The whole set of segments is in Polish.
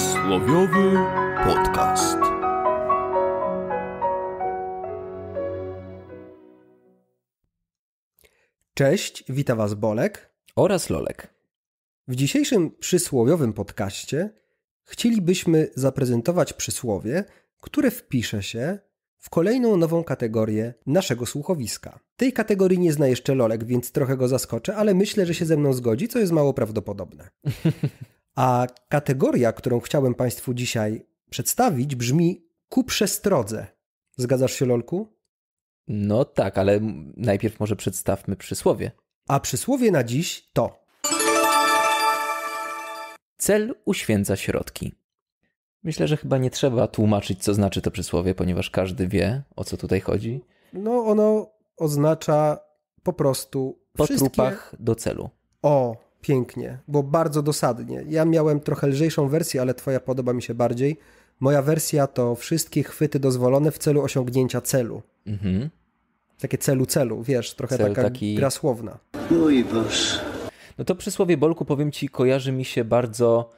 Przysłowiowy podcast. Cześć, witam Was Bolek oraz Lolek. W dzisiejszym przysłowiowym podcaście chcielibyśmy zaprezentować przysłowie, które wpisze się w kolejną nową kategorię naszego słuchowiska. Tej kategorii nie zna jeszcze Lolek, więc trochę go zaskoczę, ale myślę, że się ze mną zgodzi, co jest mało prawdopodobne. A kategoria, którą chciałem Państwu dzisiaj przedstawić, brzmi ku przestrodze. Zgadzasz się, Lolku? No tak, ale najpierw może przedstawmy przysłowie. A przysłowie na dziś to. Cel uświęca środki. Myślę, że chyba nie trzeba tłumaczyć, co znaczy to przysłowie, ponieważ każdy wie, o co tutaj chodzi. No, ono oznacza po prostu. Po wszystkie... trupach do celu. O, pięknie, bo bardzo dosadnie. Ja miałem trochę lżejszą wersję, ale twoja podoba mi się bardziej. Moja wersja to wszystkie chwyty dozwolone w celu osiągnięcia celu. Mhm. Takie celu celu, wiesz, trochę Cel taka taki... gra słowna. Mój No to przysłowie Bolku, powiem ci, kojarzy mi się bardzo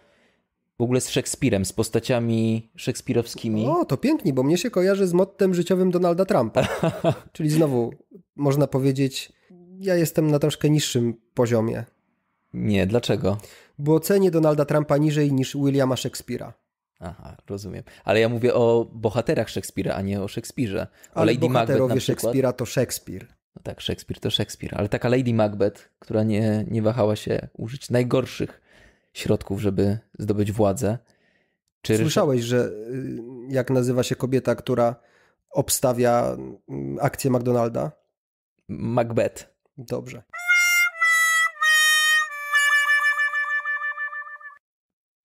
w ogóle z Szekspirem, z postaciami szekspirowskimi. O, to pięknie, bo mnie się kojarzy z mottem życiowym Donalda Trumpa. Czyli znowu, można powiedzieć, ja jestem na troszkę niższym poziomie nie, dlaczego? Bo cenię Donalda Trumpa niżej niż Williama Szekspira. Aha, rozumiem. Ale ja mówię o bohaterach Szekspira, a nie o Szekspirze. O ale Lady bohaterowie Macbeth Szekspira to Szekspir. No tak, Szekspir to Szekspir, ale taka Lady Macbeth, która nie, nie wahała się użyć najgorszych środków, żeby zdobyć władzę. Czy Słyszałeś, że y, jak nazywa się kobieta, która obstawia mm, akcję McDonalda? Macbeth. Dobrze.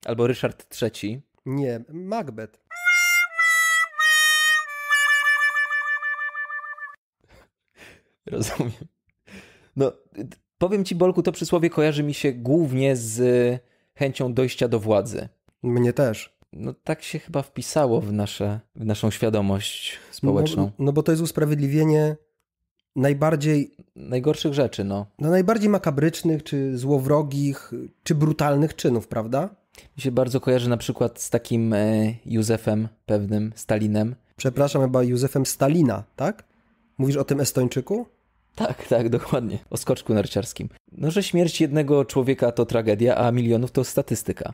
Albo Ryszard III. Nie, Macbeth. Rozumiem. No, powiem ci, Bolku, to przysłowie kojarzy mi się głównie z e, chęcią dojścia do władzy. Mnie też. No tak się chyba wpisało w, nasze, w naszą świadomość społeczną. No, no bo to jest usprawiedliwienie najbardziej... Najgorszych rzeczy, no. No najbardziej makabrycznych, czy złowrogich, czy brutalnych czynów, prawda? Mi się bardzo kojarzy na przykład z takim e, Józefem pewnym, Stalinem. Przepraszam, chyba Józefem Stalina, tak? Mówisz o tym Estończyku? Tak, tak, dokładnie. O skoczku narciarskim. No, że śmierć jednego człowieka to tragedia, a milionów to statystyka.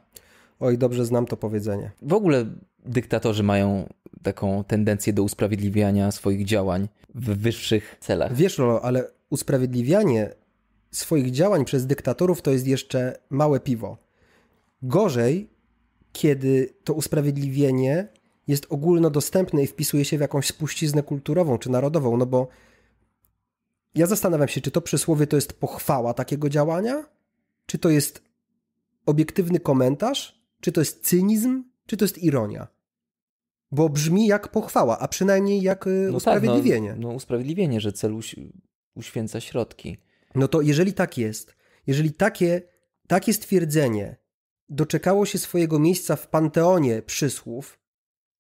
Oj, dobrze znam to powiedzenie. W ogóle dyktatorzy mają taką tendencję do usprawiedliwiania swoich działań w wyższych celach. Wiesz, Rolo, ale usprawiedliwianie swoich działań przez dyktatorów to jest jeszcze małe piwo. Gorzej, kiedy to usprawiedliwienie jest ogólnodostępne i wpisuje się w jakąś spuściznę kulturową czy narodową, no bo ja zastanawiam się, czy to przysłowie to jest pochwała takiego działania, czy to jest obiektywny komentarz, czy to jest cynizm, czy to jest ironia. Bo brzmi jak pochwała, a przynajmniej jak y, no, tak, no usprawiedliwienie. Tak, no, no, usprawiedliwienie, że cel uś uświęca środki. No to jeżeli tak jest, jeżeli takie, takie stwierdzenie doczekało się swojego miejsca w panteonie przysłów,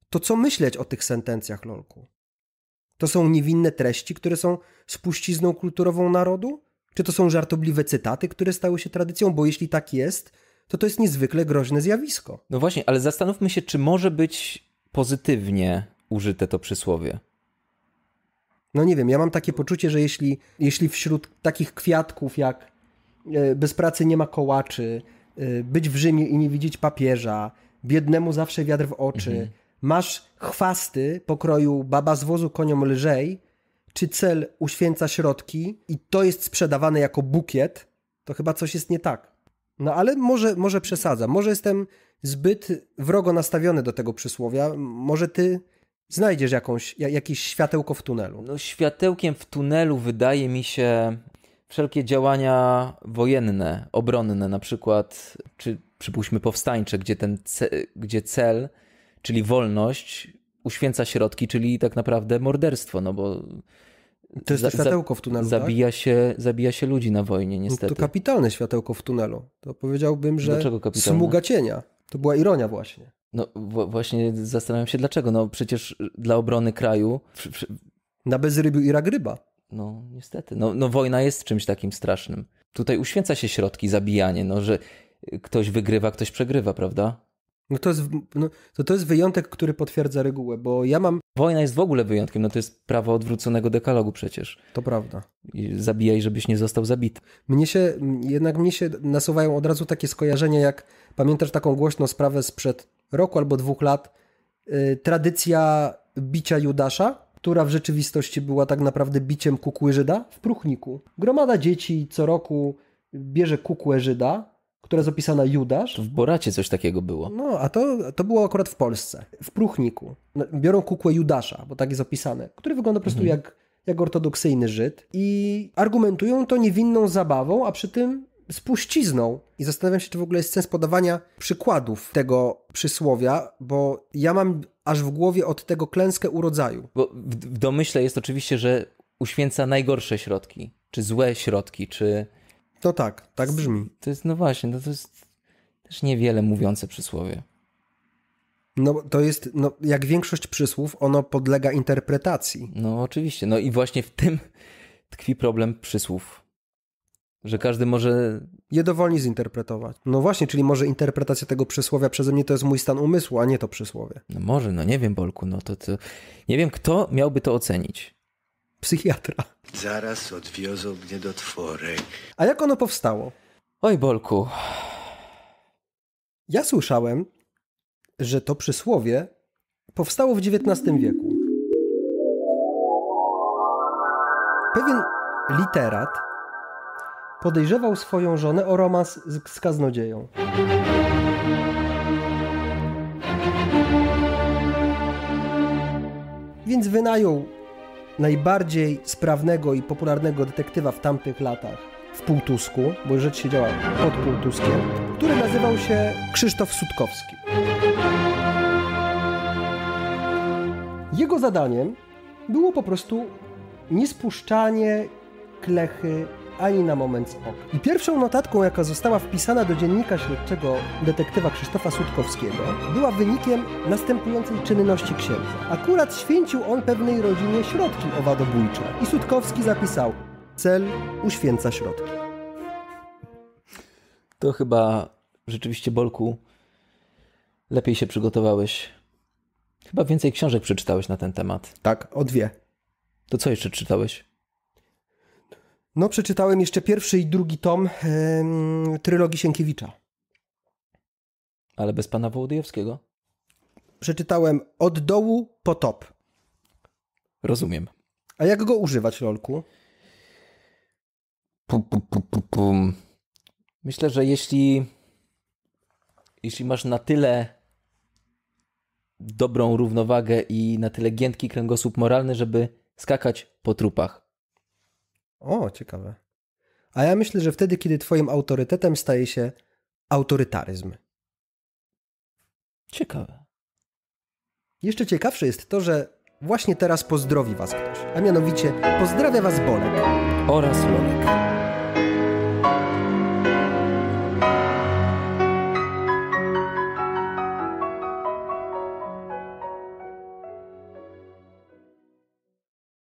to co myśleć o tych sentencjach lolku? To są niewinne treści, które są spuścizną kulturową narodu? Czy to są żartobliwe cytaty, które stały się tradycją? Bo jeśli tak jest, to to jest niezwykle groźne zjawisko. No właśnie, ale zastanówmy się, czy może być pozytywnie użyte to przysłowie. No nie wiem, ja mam takie poczucie, że jeśli, jeśli wśród takich kwiatków jak e, bez pracy nie ma kołaczy, Y, być w Rzymie i nie widzieć papieża, biednemu zawsze wiatr w oczy, mhm. masz chwasty pokroju baba z wozu koniom lżej, czy cel uświęca środki i to jest sprzedawane jako bukiet, to chyba coś jest nie tak. No ale może, może przesadzam, może jestem zbyt wrogo nastawiony do tego przysłowia, może ty znajdziesz jakąś, jakieś światełko w tunelu. No światełkiem w tunelu wydaje mi się wszelkie działania wojenne, obronne, na przykład, czy przypuśćmy powstańcze, gdzie ten ce, gdzie cel, czyli wolność, uświęca środki, czyli tak naprawdę morderstwo, no bo. To jest za, to światełko w tunelu. Tak? Zabija, tak? się, zabija się ludzi na wojnie, niestety. No to kapitalne światełko w tunelu. To powiedziałbym, że smuga cienia. To była ironia, właśnie. No właśnie zastanawiam się dlaczego. No przecież dla obrony kraju. Na bezrybiu i ragryba. No, niestety. No, no wojna jest czymś takim strasznym. Tutaj uświęca się środki, zabijanie, no, że ktoś wygrywa, ktoś przegrywa, prawda? No to jest, no, to, to jest wyjątek, który potwierdza regułę, bo ja mam... Wojna jest w ogóle wyjątkiem, no to jest prawo odwróconego dekalogu przecież. To prawda. Zabijaj, żebyś nie został zabity. Mnie się, jednak mnie się nasuwają od razu takie skojarzenia, jak pamiętasz taką głośną sprawę sprzed roku albo dwóch lat, yy, tradycja bicia Judasza, która w rzeczywistości była tak naprawdę biciem kukły Żyda w pruchniku. Gromada dzieci co roku bierze kukłę Żyda, która jest opisana Judasz. w Boracie coś takiego było. No, a to, to było akurat w Polsce, w pruchniku. No, biorą kukłę Judasza, bo tak jest opisane, który wygląda po prostu mhm. jak, jak ortodoksyjny Żyd i argumentują to niewinną zabawą, a przy tym spuścizną. I zastanawiam się, czy w ogóle jest sens podawania przykładów tego przysłowia, bo ja mam aż w głowie od tego klęskę urodzaju. Bo w, w domyśle jest oczywiście, że uświęca najgorsze środki, czy złe środki, czy. To tak, tak brzmi. To jest, no właśnie, no to jest też niewiele mówiące przysłowie. No to jest, no, jak większość przysłów, ono podlega interpretacji. No oczywiście, no i właśnie w tym tkwi problem przysłów że każdy może. Je dowolnie zinterpretować. No właśnie, czyli może interpretacja tego przysłowia przeze mnie to jest mój stan umysłu, a nie to przysłowie. No może, no nie wiem, Bolku, no to, to... nie wiem, kto miałby to ocenić. Psychiatra. Zaraz odwiozą mnie do tworek. A jak ono powstało? Oj, Bolku. Ja słyszałem, że to przysłowie powstało w XIX wieku. Pewien literat podejrzewał swoją żonę o romans z kaznodzieją. Więc wynajął najbardziej sprawnego i popularnego detektywa w tamtych latach w Półtusku, bo rzecz się działa pod Półtuskiem, który nazywał się Krzysztof Sutkowski. Jego zadaniem było po prostu niespuszczanie klechy ani na moment z oka. I pierwszą notatką, jaka została wpisana do dziennika śledczego detektywa Krzysztofa Sutkowskiego, była wynikiem następującej czynności księdza. Akurat święcił on pewnej rodzinie środki owadobójcze i Sutkowski zapisał cel uświęca środki. To chyba rzeczywiście, Bolku, lepiej się przygotowałeś. Chyba więcej książek przeczytałeś na ten temat. Tak, o dwie. To co jeszcze czytałeś? No, przeczytałem jeszcze pierwszy i drugi tom yy, trylogii Sienkiewicza. Ale bez pana Wołodyjowskiego? Przeczytałem od dołu po top. Rozumiem. A jak go używać, Rolku? Pum, pum, pum, Myślę, że jeśli, jeśli masz na tyle dobrą równowagę i na tyle giętki kręgosłup moralny, żeby skakać po trupach, o, ciekawe. A ja myślę, że wtedy, kiedy twoim autorytetem staje się autorytaryzm. Ciekawe. Jeszcze ciekawsze jest to, że właśnie teraz pozdrowi was ktoś, a mianowicie pozdrawia was Bolek oraz Lolek.